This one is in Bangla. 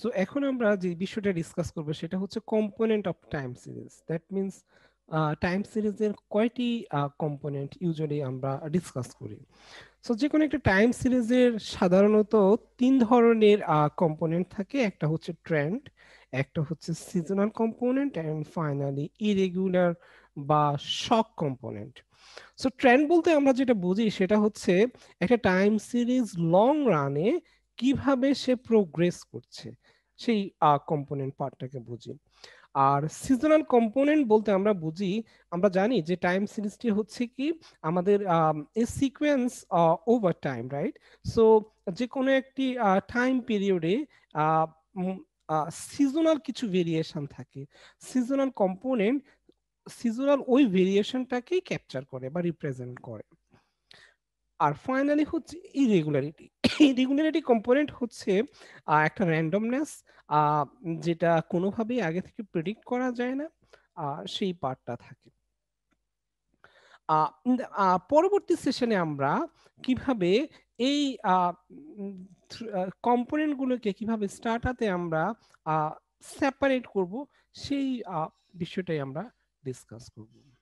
সো এখন আমরা যে বিষয়টা ডিসকাস করবো সেটা হচ্ছে component of time series that means time সিরিজের কয়টি কম্পোনেন্ট ইউজুয়ালি আমরা ডিসকাস করি সো যে কোনো একটা টাইম সিরিজের সাধারণত তিন ধরনের কম্পোনেন্ট থাকে একটা হচ্ছে ট্রেন্ড একটা হচ্ছে seasonal component and finally irregular বা শক কম্পোনেন্ট সো ট্রেন্ড বলতে আমরা যেটা বুঝি সেটা হচ্ছে একটা টাইম সিরিজ লং রানে কিভাবে সে প্রোগ্রেস করছে সেই কম্পোনেন্ট পার্টটাকে বুঝি আর সিজনাল কম্পোনেন্ট বলতে আমরা বুঝি আমরা জানি যে টাইম সিরিজটি হচ্ছে কি আমাদের a sequence over time right so যে কোনো একটি টাইম পিরিয়ডে সিজনাল কিছু ভেরিয়েশন থাকে সিজনাল কম্পোনেন্ট সিজনাল ওই ভেরিয়েশনটাকেই ক্যাপচার করে বা রিপ্রেজেন্ট করে আর ফাইনালি হচ্ছে ইরেগুলারিটি ইরেগুলারিটি কম্পোনেন্ট হচ্ছে একটা র্যান্ডমনেস যেটা কোনোভাবেই আগে থেকে প্রেডিক্ট করা যায় না সেই পার্টটা থাকে পরবর্তী সেশনে আমরা কিভাবে এই কম্পোনেন্টগুলোকে কিভাবে স্টার্টাতে আমরা সেপারেট করব সেই বিষয়টাই আমরা ডিসকাস করবো